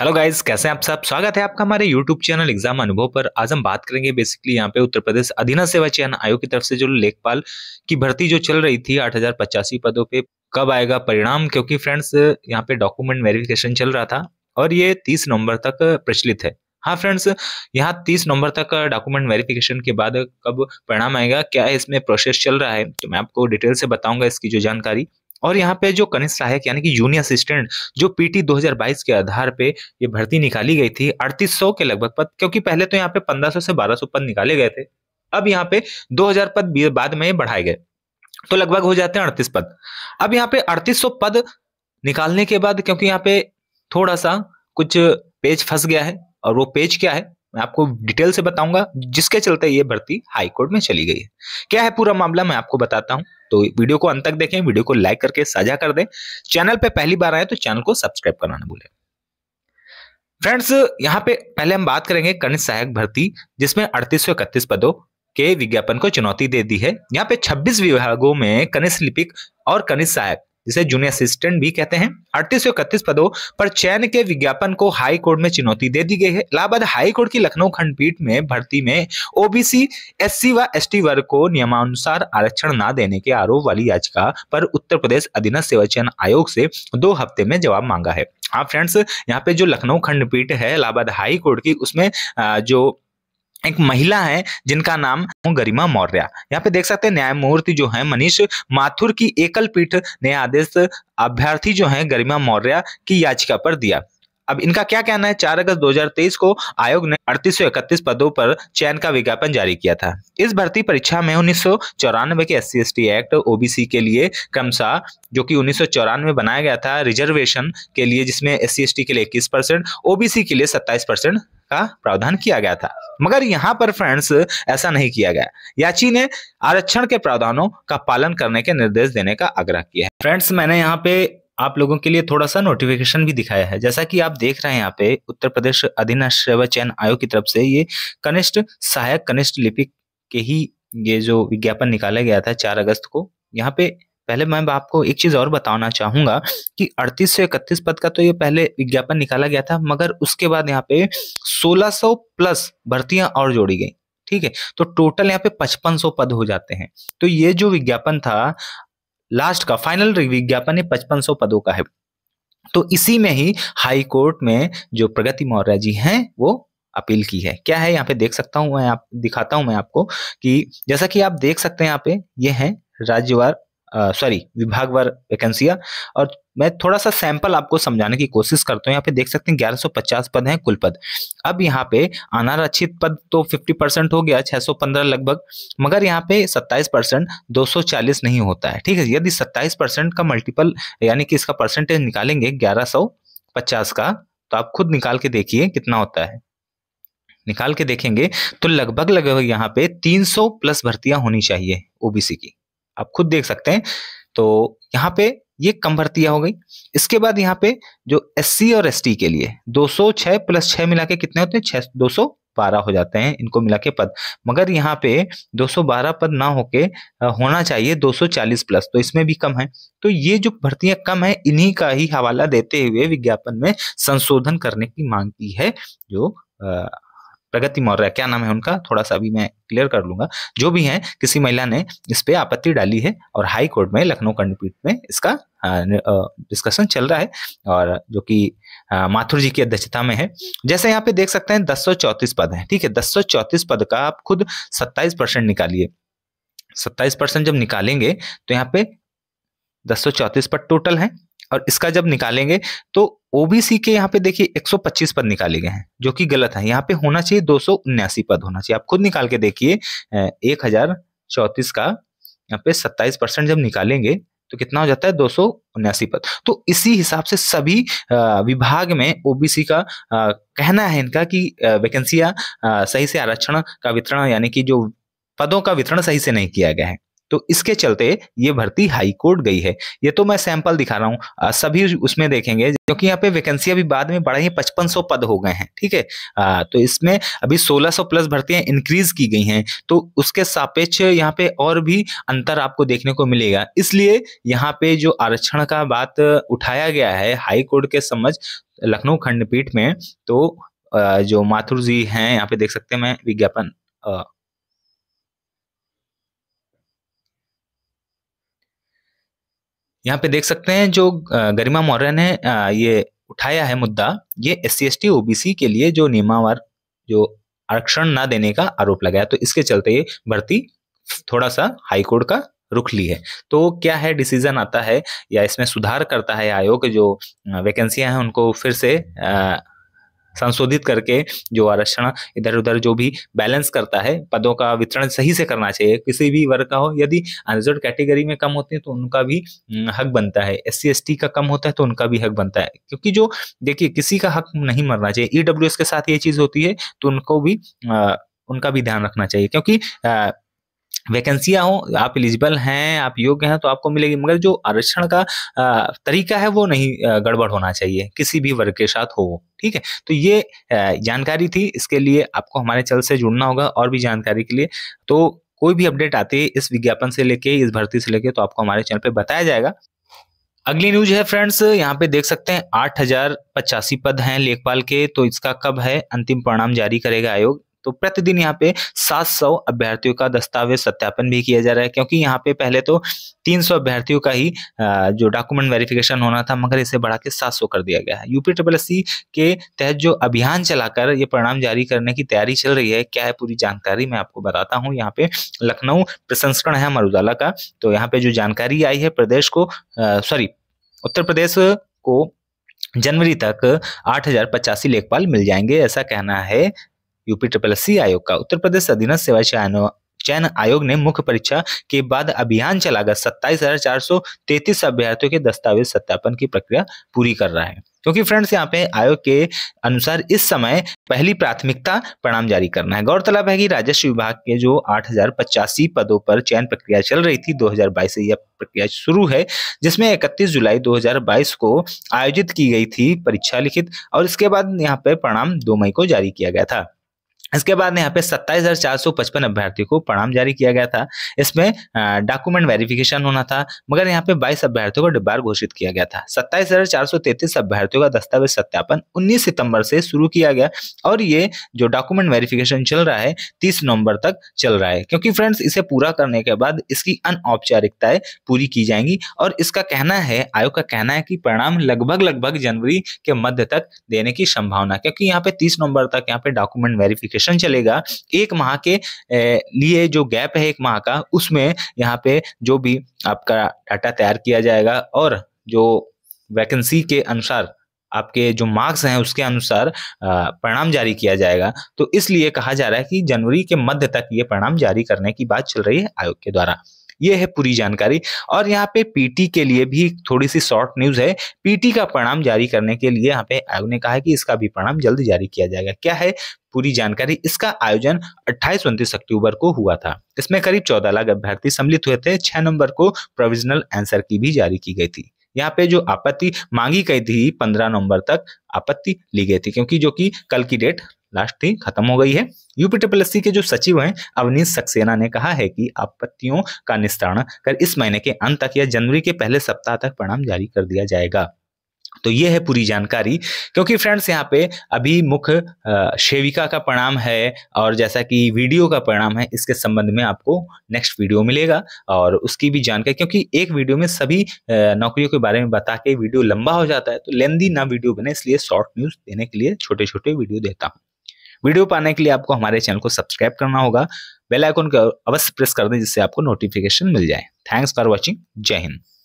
hello guys कैसे हैं आप सब स्वागत है आपका हमारे यूट्यूब चैनल एग्जाम अनुभव पर आज हम बात करेंगे बेसिकली यहाँ पे उत्तर प्रदेश अधीन सेवा चयन आयोग की तरफ से जो लेखपाल की भर्ती जो चल रही थी आठ पदों पे कब आएगा परिणाम क्योंकि फ्रेंड्स यहाँ पे डॉक्यूमेंट वेरिफिकेशन चल रहा था और ये तीस नवम्बर तक प्रचलित है हाँ फ्रेंड्स यहाँ तीस नवंबर तक डॉक्यूमेंट वेरिफिकेशन के बाद कब परिणाम आएगा क्या इसमें प्रोसेस चल रहा है तो मैं आपको डिटेल से बताऊंगा इसकी जो जानकारी और यहाँ पे जो कनिष्ठ सहायक यानी कि जूनियर असिस्टेंट जो पीटी 2022 के आधार पे ये भर्ती निकाली गई थी 3800 के लगभग पद क्योंकि पहले तो यहाँ पे 1500 से 1200 पद निकाले गए थे अब यहाँ पे 2000 पद बाद में बढ़ाए गए तो लगभग हो जाते हैं अड़तीस पद अब यहाँ पे अड़तीस पद निकालने के बाद क्योंकि यहाँ पे थोड़ा सा कुछ पेज फंस गया है और वो पेज क्या है मैं आपको डिटेल से बताऊंगा जिसके चलते ये भर्ती हाईकोर्ट में चली गई है क्या है पूरा मामला मैं आपको बताता हूँ तो वीडियो को अंत तक देखें वीडियो को लाइक करके साझा कर दें चैनल पे पहली बार आए तो चैनल को सब्सक्राइब करना ना भूलें फ्रेंड्स यहाँ पे पहले हम बात करेंगे कनिष्ठ सहायक भर्ती जिसमें अड़तीस सौ इकतीस पदों के विज्ञापन को चुनौती दे दी है यहाँ पे 26 विभागों में कनिष्ठ लिपिक और कनिष्ठ सहायक जिसे जूनियर असिस्टेंट भी कहते हैं अड़तीस सौ इकतीस पदों पर चयन के विज्ञापन को हाई कोर्ट में चुनौती दे दी गई है इलाहाबाद हाई कोर्ट की लखनऊ खंडपीठ में भर्ती में ओबीसी एससी व एसटी वर्ग को नियमानुसार आरक्षण न देने के आरोप वाली याचिका पर उत्तर प्रदेश अधीन सेवा चयन आयोग से दो हफ्ते में जवाब मांगा है हाँ फ्रेंड्स यहाँ पे जो लखनऊ खंडपीठ है इलाहाबाद हाई कोर्ट की उसमें जो एक महिला है जिनका नाम गरिमा मौर्य यहाँ पे देख सकते हैं न्यायमूर्ति जो है मनीष माथुर की एकल पीठ ने आदेश अभ्यर्थी जो है गरिमा मौर्य की याचिका पर दिया अब इनका क्या कहना है चार अगस्त 2023 को आयोग ने अड़तीस पदों पर चयन का विज्ञापन जारी किया था इस भर्ती परीक्षा में उन्नीस के एस सी एक्ट ओबीसी के लिए क्रमशाह जो कि उन्नीस में बनाया गया था रिजर्वेशन के लिए जिसमें एस सी के लिए इक्कीस परसेंट ओबीसी के लिए 27 परसेंट का प्रावधान किया गया था मगर यहाँ पर फ्रेंड्स ऐसा नहीं किया गया याची ने आरक्षण के प्रावधानों का पालन करने के निर्देश देने का आग्रह किया है फ्रेंड्स मैंने यहाँ पे आप लोगों के लिए थोड़ा सा नोटिफिकेशन भी दिखाया है जैसा कि आप देख रहे हैं यहाँ पे उत्तर प्रदेश अधीन सेवा चयन आयोग की तरफ से ये कनिष्ठ सहायक कनिष्ठ लिपिक के ही ये जो विज्ञापन निकाला गया था चार अगस्त को यहाँ पे पहले मैं आपको एक चीज और बताना चाहूंगा कि 38 से 31 पद का तो ये पहले विज्ञापन निकाला गया था मगर उसके बाद यहाँ पे 1600 प्लस भर्तियां और जोड़ी गई ठीक है तो टोटल यहाँ पे 5500 पद हो जाते हैं तो ये जो विज्ञापन था लास्ट का फाइनल विज्ञापन है पचपन सौ पदों का है तो इसी में ही हाई कोर्ट में जो प्रगति मौर्य जी हैं वो अपील की है क्या है यहाँ पे देख सकता हूं मैं आप दिखाता हूं मैं आपको कि जैसा कि आप देख सकते हैं यहाँ पे ये हैं राज्यवार सॉरी विभागवार वैकेंसिया और मैं थोड़ा सा सैंपल आपको समझाने की कोशिश करता हूँ यहाँ पे देख सकते हैं 1150 पद हैं कुल पद अब यहाँ पे अनारक्षित पद तो 50 परसेंट हो गया 615 लगभग मगर यहाँ पे 27 परसेंट दो नहीं होता है ठीक है यदि 27 परसेंट का मल्टीपल यानी कि इसका परसेंटेज निकालेंगे 1150 का तो आप खुद निकाल के देखिए कितना होता है निकाल के देखेंगे तो लगभग लगभग यहाँ पे सौ प्लस भर्तियां होनी चाहिए ओबीसी की आप खुद देख सकते हैं तो यहाँ पे ये कम भर्तियां हो गई इसके बाद यहाँ पे जो एस और एस के लिए 206 प्लस 6 मिला के कितने होते हैं दो सौ बारह हो जाते हैं इनको मिला के पद मगर यहाँ पे 212 पद ना होके होना चाहिए 240 प्लस तो इसमें भी कम है तो ये जो भर्तियां कम है इन्हीं का ही हवाला देते हुए विज्ञापन में संशोधन करने की मांग की है जो प्रगति मौर्य क्या नाम है उनका थोड़ा सा अभी मैं क्लियर कर लूंगा जो भी है किसी महिला ने इस पर आपत्ति डाली है और हाई कोर्ट में लखनऊ खंडपीठ में इसका डिस्कशन चल रहा है और जो कि माथुर जी की अध्यक्षता में है जैसे यहाँ पे देख सकते हैं दस पद है ठीक है दस पद का आप खुद सत्ताईस परसेंट निकालिए सत्ताईस परसेंट जब निकालेंगे तो यहाँ पे दस पर टोटल है और इसका जब निकालेंगे तो ओबीसी के यहाँ पे देखिए 125 पद निकाले गए हैं जो कि गलत है यहाँ पे होना चाहिए दो पद होना चाहिए आप खुद निकाल के देखिए एक का यहाँ पे 27 परसेंट जब निकालेंगे तो कितना हो जाता है दो पद तो इसी हिसाब से सभी विभाग में ओबीसी का कहना है इनका कि वैकेंसियां सही से आरक्षण का वितरण यानी कि जो पदों का वितरण सही से नहीं किया गया है तो इसके चलते ये भर्ती हाई कोर्ट गई है ये तो मैं सैंपल दिखा रहा हूँ सभी उसमें देखेंगे क्योंकि यहाँ पे वैकेंसियां भी बाद में बढ़ाई पचपन सौ पद हो गए हैं ठीक है तो इसमें अभी सोलह सौ प्लस भर्तियां इंक्रीज की गई हैं तो उसके सापेक्ष यहाँ पे और भी अंतर आपको देखने को मिलेगा इसलिए यहाँ पे जो आरक्षण का बात उठाया गया है हाईकोर्ट के समझ लखनऊ खंडपीठ में तो जो माथुर जी हैं यहाँ पे देख सकते हैं मैं विज्ञापन यहाँ पे देख सकते हैं जो गरिमा मौर्य ने ये उठाया है मुद्दा ये S C S T OBC के लिए जो नियमावार जो आरक्षण ना देने का आरोप लगाया तो इसके चलते ये भर्ती थोड़ा सा हाईकोर्ट का रुख ली है तो क्या है डिसीजन आता है या इसमें सुधार करता है आयोग जो वैकेंसियां हैं उनको फिर से आ, संशोधित करके जो आरक्षण इधर उधर जो भी बैलेंस करता है पदों का वितरण सही से करना चाहिए किसी भी वर्ग का हो यदि अनरिजर्व कैटेगरी में कम होते हैं तो उनका भी हम्म, हक बनता है एस सी का कम होता है तो उनका भी हक बनता है क्योंकि जो देखिए किसी का हक नहीं मरना चाहिए ई e के साथ ये चीज़ होती है तो उनको भी आ, उनका भी ध्यान रखना चाहिए क्योंकि आ, वैकेंसियां हो आप एलिजिबल हैं आप योग्य हैं तो आपको मिलेगी मगर जो आरक्षण का तरीका है वो नहीं गड़बड़ होना चाहिए किसी भी वर्ग के साथ हो ठीक है तो ये जानकारी थी इसके लिए आपको हमारे चल से जुड़ना होगा और भी जानकारी के लिए तो कोई भी अपडेट आती है इस विज्ञापन से लेके इस भर्ती से लेके तो आपको हमारे चैनल पे बताया जाएगा अगली न्यूज है फ्रेंड्स यहाँ पे देख सकते हैं आठ हजार पचासी पद हैं लेखपाल के तो इसका कब है अंतिम परिणाम जारी करेगा आयोग तो प्रतिदिन यहाँ पे 700 अभ्यर्थियों का दस्तावेज सत्यापन भी किया जा रहा है क्योंकि यहाँ पे पहले तो 300 अभ्यर्थियों का ही जो डॉक्यूमेंट वेरिफिकेशन होना था मगर इसे बढ़ा के सौ कर दिया गया है यूपी ट्रिपल एस के तहत जो अभियान चलाकर ये परिणाम जारी करने की तैयारी चल रही है क्या है पूरी जानकारी मैं आपको बताता हूँ यहाँ पे लखनऊ प्रसंस्करण है अमर उजाला का तो यहाँ पे जो जानकारी आई है प्रदेश को सॉरी उत्तर प्रदेश को जनवरी तक आठ हजार पचासी लेखपाल मिल जाएंगे ऐसा कहना है यूपी ट्रिपल सी आयोग का उत्तर प्रदेश अधीन सेवा चयन आयोग ने मुख्य परीक्षा के बाद अभियान चलाकर सत्ताईस हजार चार सौ तैतीस अभ्यर्थियों के दस्तावेज सत्यापन की प्रक्रिया पूरी कर रहा है क्योंकि फ्रेंड्स यहाँ पे आयोग के अनुसार इस समय पहली प्राथमिकता परिणाम जारी करना है गौरतलब है कि राजस्व विभाग के जो आठ पदों पर चयन प्रक्रिया चल रही थी 2022 से यह प्रक्रिया शुरू है जिसमें 31 जुलाई 2022 को आयोजित की गई थी परीक्षा लिखित और इसके बाद यहाँ पे परिणाम दो मई को जारी किया गया था इसके बाद यहाँ पे सत्ताईस हजार चार सौ पचपन अभ्यर्थियों को प्रणाम जारी किया गया था इसमें डॉक्यूमेंट वेरिफिकेशन होना था मगर यहाँ पे 22 अभ्यर्थियों को डिब्बार घोषित किया गया था सत्ताईस हजार चार सौ अभ्यर्थियों का दस्तावेज सत्यापन 19 सितंबर से शुरू किया गया और ये जो डॉक्यूमेंट वेरिफिकेशन चल रहा है तीस नवम्बर तक चल रहा है क्योंकि फ्रेंड्स इसे पूरा करने के बाद इसकी अनौपचारिकताएं पूरी की जाएंगी और इसका कहना है आयोग का कहना है कि परिणाम लगभग लगभग जनवरी के मध्य तक देने की संभावना क्योंकि यहाँ पे तीस नवंबर तक यहाँ पे डॉक्यूमेंट वेरिफिकेशन सेशन चलेगा एक माह के लिए जो गैप है एक माह का उसमें यहाँ पे जो भी आपका डाटा तैयार किया जाएगा और जो वैकेंसी के अनुसार आपके जो मार्क्स हैं उसके अनुसार परिणाम जारी किया जाएगा तो इसलिए कहा जा रहा है कि जनवरी के मध्य तक ये परिणाम जारी करने की बात चल रही है आयोग के द्वारा ये है पूरी जानकारी और यहाँ पे पीटी के लिए भी थोड़ी सी शॉर्ट न्यूज है पीटी का परिणाम जारी करने के लिए यहाँ पे आयोग ने कहा है कि इसका भी परिणाम जल्द जारी किया जाएगा क्या है पूरी जानकारी इसका आयोजन 28 उनतीस अक्टूबर को हुआ था इसमें करीब 14 लाख अभ्यर्थी सम्मिलित हुए थे 6 नंबर को प्रोविजनल आंसर की भी जारी की गई थी यहाँ पे जो आपत्ति मांगी गई थी पंद्रह नवंबर तक आपत्ति ली गई थी क्योंकि जो कि कल की डेट लास्ट ही खत्म हो गई है यूपी ट्रिपल एस के जो सचिव हैं अवनीत सक्सेना ने कहा है कि आपत्तियों का निस्तारण कर इस महीने के अंत तक या जनवरी के पहले सप्ताह तक परिणाम जारी कर दिया जाएगा तो ये है पूरी जानकारी क्योंकि फ्रेंड्स यहाँ पे अभी मुख्य सेविका का परिणाम है और जैसा कि वीडियो का परिणाम है इसके संबंध में आपको नेक्स्ट वीडियो मिलेगा और उसकी भी जानकारी क्योंकि एक वीडियो में सभी नौकरियों के बारे में बता के वीडियो लंबा हो जाता है तो लेंदी ना वीडियो बने इसलिए शॉर्ट न्यूज़ देने के लिए छोटे छोटे वीडियो देता हूँ वीडियो पाने के लिए आपको हमारे चैनल को सब्सक्राइब करना होगा बेल आइकन को अवश्य प्रेस कर दें जिससे आपको नोटिफिकेशन मिल जाए थैंक्स फॉर वॉचिंग जय हिंद